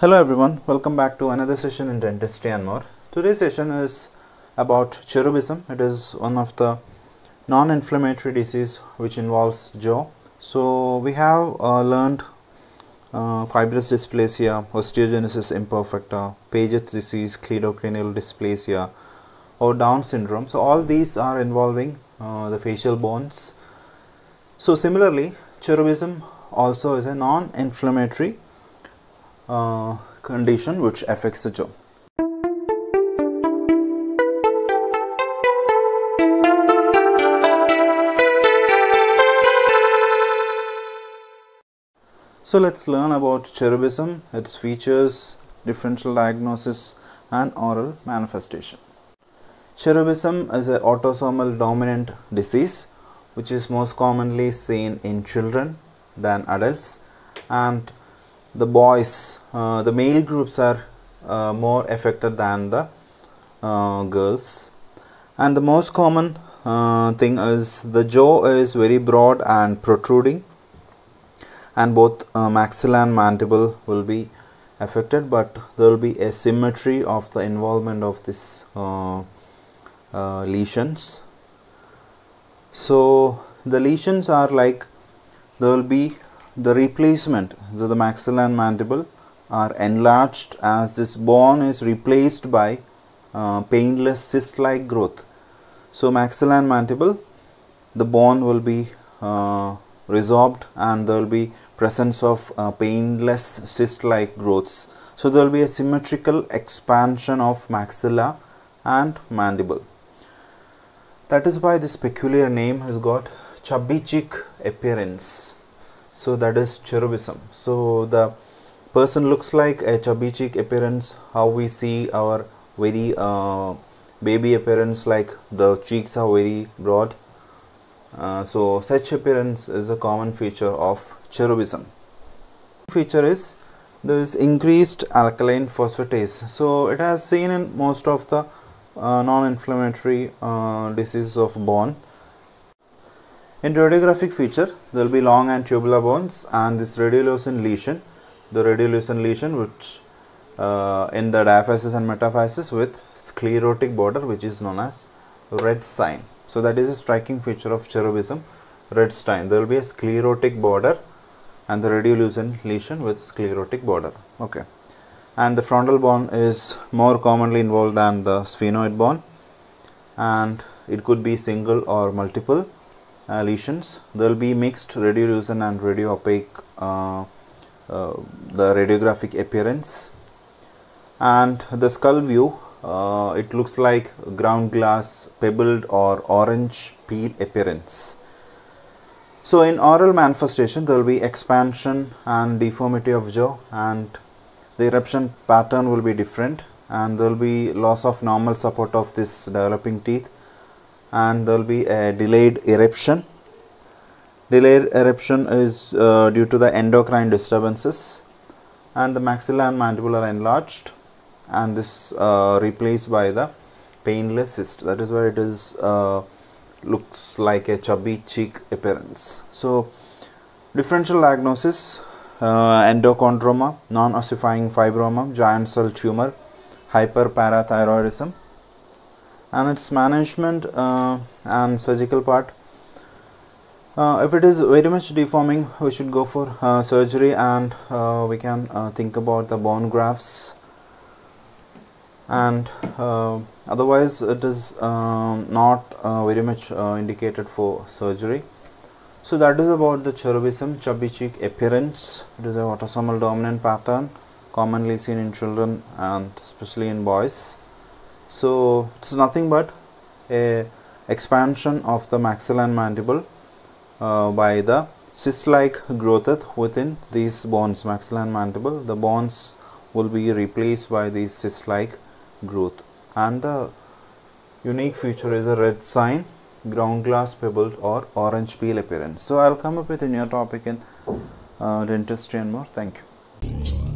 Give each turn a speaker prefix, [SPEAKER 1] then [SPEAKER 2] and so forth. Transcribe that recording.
[SPEAKER 1] Hello everyone, welcome back to another session in Dentistry and More. Today's session is about cherubism. It is one of the non-inflammatory disease which involves jaw. So we have uh, learned uh, fibrous dysplasia, osteogenesis imperfecta, Paget's disease, cleidocranial dysplasia or Down syndrome. So all these are involving uh, the facial bones. So similarly, cherubism also is a non-inflammatory uh, condition which affects the jaw. So let's learn about cherubism, its features, differential diagnosis and oral manifestation. Cherubism is an autosomal dominant disease which is most commonly seen in children than adults and the boys uh, the male groups are uh, more affected than the uh, girls and the most common uh, thing is the jaw is very broad and protruding and both uh, maxilla and mandible will be affected but there will be a symmetry of the involvement of these lesions so the lesions are like there will be the replacement, so the maxilla and mandible are enlarged as this bone is replaced by uh, painless cyst-like growth. So maxilla and mandible, the bone will be uh, resorbed and there will be presence of uh, painless cyst-like growths. So there will be a symmetrical expansion of maxilla and mandible. That is why this peculiar name has got chubby cheek appearance so that is cherubism so the person looks like a chubby cheek appearance how we see our very uh, baby appearance like the cheeks are very broad uh, so such appearance is a common feature of cherubism feature is there is increased alkaline phosphatase so it has seen in most of the uh, non-inflammatory uh, diseases of bone in radiographic feature, there will be long and tubular bones and this radiolucent lesion, the radiolucent lesion which uh, in the diaphysis and metaphysis with sclerotic border which is known as red sign. So that is a striking feature of cherubism, red sign. There will be a sclerotic border and the radiolucent lesion with sclerotic border. Okay. And the frontal bone is more commonly involved than the sphenoid bone and it could be single or multiple uh, lesions there will be mixed radiolucent and radio opaque uh, uh, the radiographic appearance and the skull view uh, it looks like ground glass pebbled or orange peel appearance so in oral manifestation there will be expansion and deformity of jaw and the eruption pattern will be different and there will be loss of normal support of this developing teeth and there will be a delayed eruption delayed eruption is uh, due to the endocrine disturbances and the maxilla and mandible are enlarged and this uh, replaced by the painless cyst that is where it is uh, looks like a chubby cheek appearance so differential diagnosis uh, endochondroma non-ossifying fibroma giant cell tumor hyperparathyroidism and its management uh, and surgical part uh, if it is very much deforming we should go for uh, surgery and uh, we can uh, think about the bone grafts and uh, otherwise it is not very much indicated for surgery so that is about the cherubism chubby cheek appearance it is a autosomal dominant pattern commonly seen in children and especially in boys so it's nothing but a expansion of the maxilla and mandible uh, by the cyst-like growth within these bones maxilla and mandible the bones will be replaced by these cyst-like growth and the unique feature is a red sign ground glass pebbled or orange peel appearance so i'll come up with a new topic in uh, dentistry and more thank you